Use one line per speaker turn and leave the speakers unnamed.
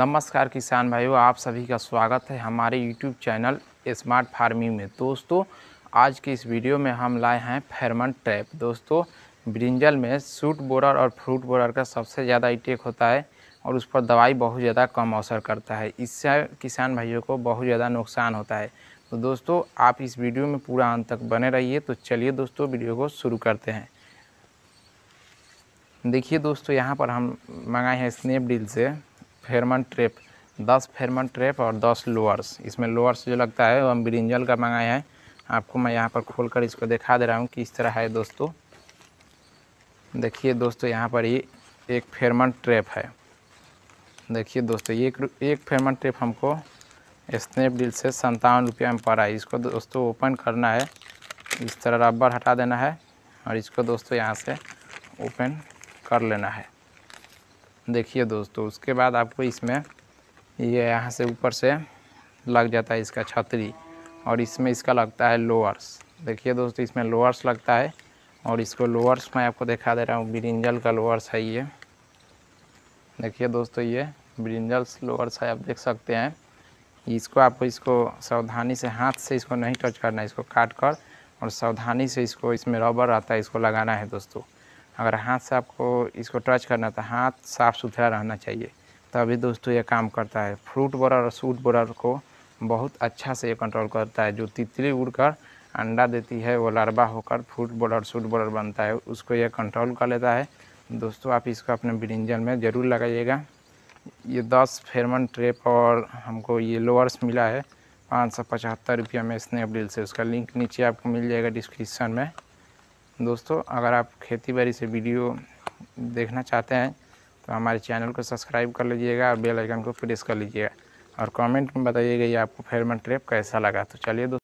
नमस्कार किसान भाइयों आप सभी का स्वागत है हमारे यूट्यूब चैनल स्मार्ट फार्मिंग में दोस्तों आज के इस वीडियो में हम लाए हैं फेरमन ट्रैप दोस्तों ब्रिंजल में सूट बोरर और फ्रूट बोरर का सबसे ज़्यादा इटेक होता है और उस पर दवाई बहुत ज़्यादा कम असर करता है इससे किसान भाइयों को बहुत ज़्यादा नुकसान होता है तो दोस्तों आप इस वीडियो में पूरा अंत तक बने रहिए तो चलिए दोस्तों वीडियो को शुरू करते हैं देखिए दोस्तों यहाँ पर हम मंगाए हैं स्नैपडील से फेरमन ट्रेप दस फेरमन ट्रेप और दस लोअर्स इसमें लोअर्स जो लगता है वो हम ब्रिंजल का मंगाए हैं आपको मैं यहाँ पर खोल कर इसको दिखा दे रहा हूँ किस तरह है दोस्तों देखिए दोस्तों यहाँ पर ये एक फेरमन ट्रेप है देखिए दोस्तों एक, एक फेरमन ट्रेप हमको स्नैपडील से संतावन रुपया में पड़ा है इसको दोस्तों ओपन करना है इस तरह रबर हटा देना है और इसको दोस्तों यहाँ से ओपन कर लेना है देखिए दोस्तों उसके बाद आपको इसमें ये यहाँ से ऊपर से लग जाता है इसका छतरी और इसमें इसका लगता है लोअर्स देखिए दोस्तों इसमें लोअर्स लगता है और इसको लोअर्स मैं आपको दिखा दे रहा हूँ ब्रिंजल का लोअर्स है ये देखिए दोस्तों ये ब्रिंजल्स लोअर्स है आप देख सकते हैं इसको आपको इसको सावधानी से हाथ से इसको नहीं टच करना है इसको काट कर और सावधानी से इसको इसमें रबर आता है इसको लगाना है दोस्तों अगर हाथ से आपको इसको टच करना तो हाथ साफ़ सुथरा रहना चाहिए तभी दोस्तों ये काम करता है फ्रूट बोरर और सूट बोरर को बहुत अच्छा से ये कंट्रोल करता है जो तितली उड़कर अंडा देती है वो लार्वा होकर फ्रूट बोलर सूट बोलर बनता है उसको यह कंट्रोल कर लेता है दोस्तों आप इसको अपने ब्रिंजल में ज़रूर लगाइएगा ये दस फेरमन ट्रेप और हमको ये लोअर्स मिला है पाँच सौ पचहत्तर रुपया में स्नैपडील से उसका लिंक नीचे आपको मिल जाएगा डिस्क्रिप्शन में दोस्तों अगर आप खेती बाड़ी से वीडियो देखना चाहते हैं तो हमारे चैनल को सब्सक्राइब कर लीजिएगा और बेल आइकन को प्रेस कर लीजिएगा और कमेंट में बताइएगा ये आपको फेरमन ट्रेप कैसा लगा तो चलिए दोस्तों